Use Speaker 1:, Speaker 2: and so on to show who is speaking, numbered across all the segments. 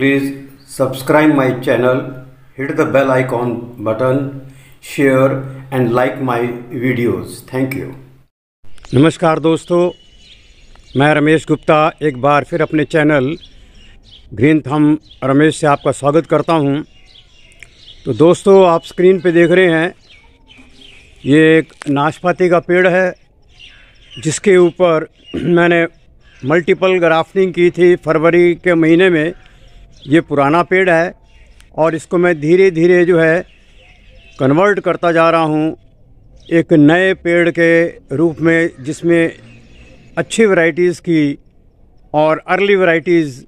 Speaker 1: Please subscribe my channel, hit the bell icon button, share and like my videos. Thank you. नमस्कार दोस्तों मैं रमेश गुप्ता एक बार फिर अपने चैनल ग्रीन थम रमेश से आपका स्वागत करता हूं। तो दोस्तों आप स्क्रीन पे देख रहे हैं ये एक नाशपाती का पेड़ है जिसके ऊपर मैंने मल्टीपल ग्राफ्टिंग की थी फरवरी के महीने में ये पुराना पेड़ है और इसको मैं धीरे धीरे जो है कन्वर्ट करता जा रहा हूँ एक नए पेड़ के रूप में जिसमें अच्छी वैरायटीज़ की और अर्ली वैरायटीज़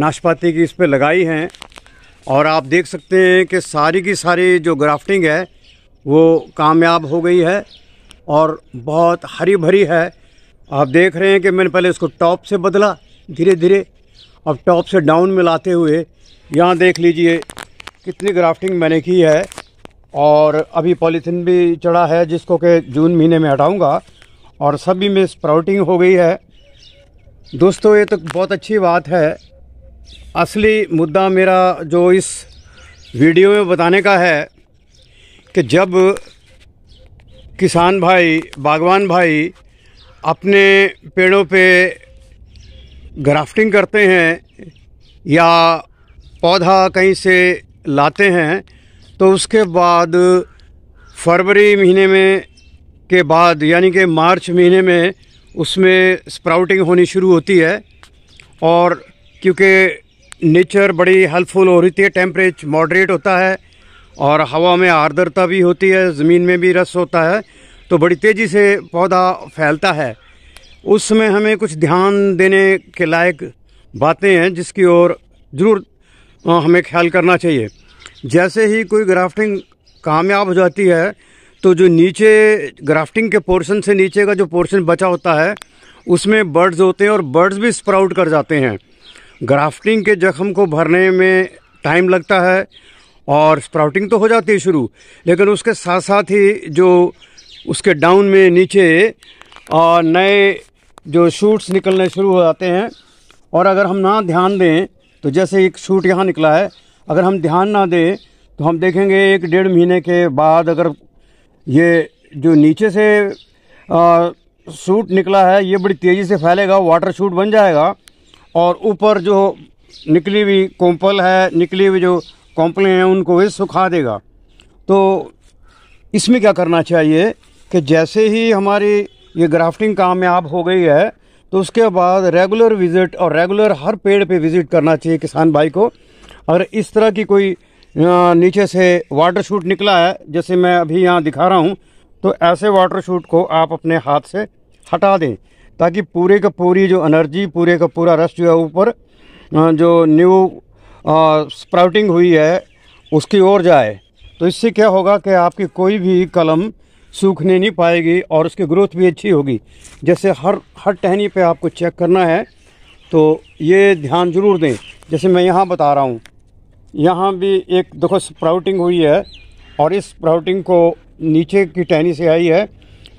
Speaker 1: नाशपाती की इस पर लगाई हैं और आप देख सकते हैं कि सारी की सारी जो ग्राफ्टिंग है वो कामयाब हो गई है और बहुत हरी भरी है आप देख रहे हैं कि मैंने पहले इसको टॉप से बदला धीरे धीरे अब टॉप से डाउन मिलाते हुए यहाँ देख लीजिए कितनी ग्राफ्टिंग मैंने की है और अभी पॉलीथीन भी चढ़ा है जिसको कि जून महीने में हटाऊंगा और सभी में स्प्राउटिंग हो गई है दोस्तों ये तो बहुत अच्छी बात है असली मुद्दा मेरा जो इस वीडियो में बताने का है कि जब किसान भाई बागवान भाई अपने पेड़ों पे ग्राफ्टिंग करते हैं या पौधा कहीं से लाते हैं तो उसके बाद फरवरी महीने में के बाद यानी कि मार्च महीने में उसमें स्प्राउटिंग होनी शुरू होती है और क्योंकि नेचर बड़ी हेल्पफुल हो रही है टेम्परेच मॉडरेट होता है और हवा में आर्द्रता भी होती है ज़मीन में भी रस होता है तो बड़ी तेज़ी से पौधा फैलता है उसमें हमें कुछ ध्यान देने के लायक बातें हैं जिसकी ओर ज़रूर हमें ख्याल करना चाहिए जैसे ही कोई ग्राफ्टिंग कामयाब हो जाती है तो जो नीचे ग्राफ्टिंग के पोर्शन से नीचे का जो पोर्शन बचा होता है उसमें बर्ड्स होते हैं और बर्ड्स भी स्प्राउट कर जाते हैं ग्राफ्टिंग के जख्म को भरने में टाइम लगता है और स्प्राउटिंग तो हो जाती है शुरू लेकिन उसके साथ साथ ही जो उसके डाउन में नीचे और नए जो शूट्स निकलने शुरू हो जाते हैं और अगर हम ना ध्यान दें तो जैसे एक शूट यहाँ निकला है अगर हम ध्यान ना दें तो हम देखेंगे एक डेढ़ महीने के बाद अगर ये जो नीचे से आ, सूट निकला है ये बड़ी तेज़ी से फैलेगा वाटर शूट बन जाएगा और ऊपर जो निकली हुई कॉम्पल है निकली हुई जो कॉम्पलें हैं उनको ये सुखा देगा तो इसमें क्या करना चाहिए कि जैसे ही हमारी ये ग्राफ्टिंग कामयाब हो गई है तो उसके बाद रेगुलर विजिट और रेगुलर हर पेड़ पे विजिट करना चाहिए किसान भाई को अगर इस तरह की कोई नीचे से वाटर शूट निकला है जैसे मैं अभी यहाँ दिखा रहा हूँ तो ऐसे वाटर शूट को आप अपने हाथ से हटा दें ताकि पूरे का पूरी जो एनर्जी पूरे का पूरा रस जो है ऊपर जो न्यू स्प्राउटिंग हुई है उसकी ओर जाए तो इससे क्या होगा कि आपकी कोई भी कलम सूखने नहीं पाएगी और उसकी ग्रोथ भी अच्छी होगी जैसे हर हर टहनी पे आपको चेक करना है तो ये ध्यान जरूर दें जैसे मैं यहाँ बता रहा हूँ यहाँ भी एक देखो स्प्राउटिंग हुई है और इस स्प्राउटिंग को नीचे की टहनी से आई है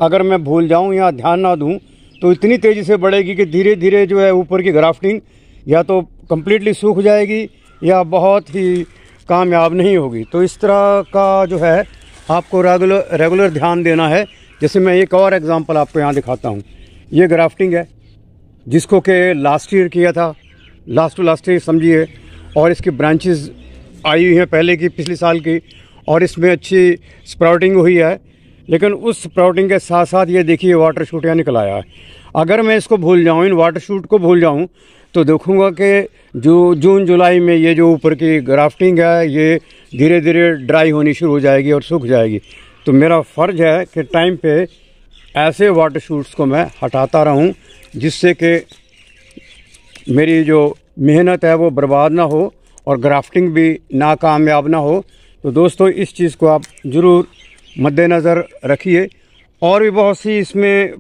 Speaker 1: अगर मैं भूल जाऊँ या ध्यान ना दूँ तो इतनी तेज़ी से बढ़ेगी कि धीरे धीरे जो है ऊपर की ग्राफ्टिंग या तो कम्प्लीटली सूख जाएगी या बहुत ही कामयाब नहीं होगी तो इस तरह का जो है आपको रेगुलर रेगुलर ध्यान देना है जैसे मैं एक और एग्ज़ाम्पल आपको यहाँ दिखाता हूँ ये ग्राफ्टिंग है जिसको के लास्ट ईयर किया था लास्ट टू लास्ट ईयर समझिए और इसकी ब्रांचेस आई हुई हैं पहले की पिछले साल की और इसमें अच्छी स्प्राउटिंग हुई है लेकिन उस स्प्राउटिंग के साथ साथ ये देखिए वाटर शूट यहाँ निकल आया है अगर मैं इसको भूल जाऊँ इन वाटर शूट को भूल जाऊँ तो देखूँगा कि जो जून जुलाई में ये जो ऊपर की ग्राफ्टिंग है ये धीरे धीरे ड्राई होनी शुरू हो जाएगी और सूख जाएगी तो मेरा फ़र्ज़ है कि टाइम पे ऐसे वाटर शूट्स को मैं हटाता रहूं जिससे कि मेरी जो मेहनत है वो बर्बाद ना हो और ग्राफ्टिंग भी नाकामयाब ना हो तो दोस्तों इस चीज़ को आप ज़रूर मद्देनज़र रखिए और भी बहुत सी इसमें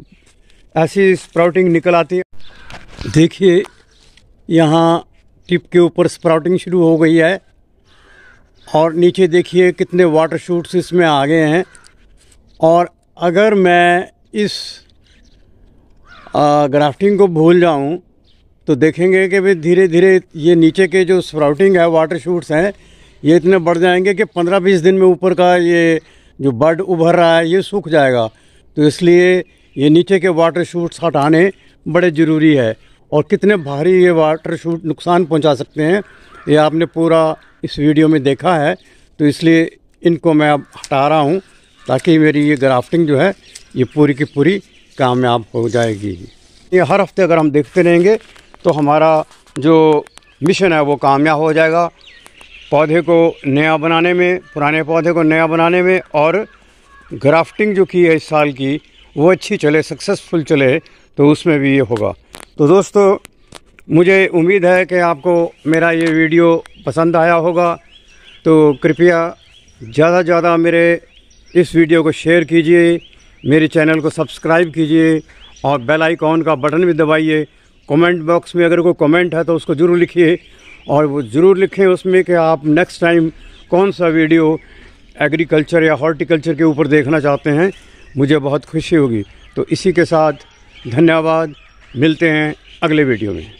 Speaker 1: ऐसी स्प्राउटिंग निकल आती है देखिए यहाँ टिप के ऊपर स्प्राउटिंग शुरू हो गई है और नीचे देखिए कितने वाटर शूट्स इसमें आ गए हैं और अगर मैं इस ग्राफ्टिंग को भूल जाऊं तो देखेंगे कि भाई धीरे धीरे ये नीचे के जो स्प्राउटिंग है वाटर शूट्स हैं ये इतने बढ़ जाएंगे कि पंद्रह बीस दिन में ऊपर का ये जो बर्ड उभर रहा है ये सूख जाएगा तो इसलिए ये नीचे के वाटर शूट्स हटाने बड़े ज़रूरी है और कितने भारी ये वाटर शूट नुकसान पहुंचा सकते हैं ये आपने पूरा इस वीडियो में देखा है तो इसलिए इनको मैं अब हटा रहा हूँ ताकि मेरी ये ग्राफ्टिंग जो है ये पूरी की पूरी कामयाब हो जाएगी ये हर हफ्ते अगर हम देखते रहेंगे तो हमारा जो मिशन है वो कामयाब हो जाएगा पौधे को नया बनाने में पुराने पौधे को नया बनाने में और ग्राफ्टिंग जो की है इस साल की वो अच्छी चले सक्सेसफुल चले तो उसमें भी ये होगा तो दोस्तों मुझे उम्मीद है कि आपको मेरा ये वीडियो पसंद आया होगा तो कृपया ज़्यादा से ज़्यादा मेरे इस वीडियो को शेयर कीजिए मेरे चैनल को सब्सक्राइब कीजिए और बेल आइकॉन का बटन भी दबाइए कमेंट बॉक्स में अगर कोई कमेंट है तो उसको ज़रूर लिखिए और वो ज़रूर लिखें उसमें कि आप नेक्स्ट टाइम कौन सा वीडियो एग्रीकल्चर या हॉर्टिकल्चर के ऊपर देखना चाहते हैं मुझे बहुत खुशी होगी तो इसी के साथ धन्यवाद मिलते हैं अगले वीडियो में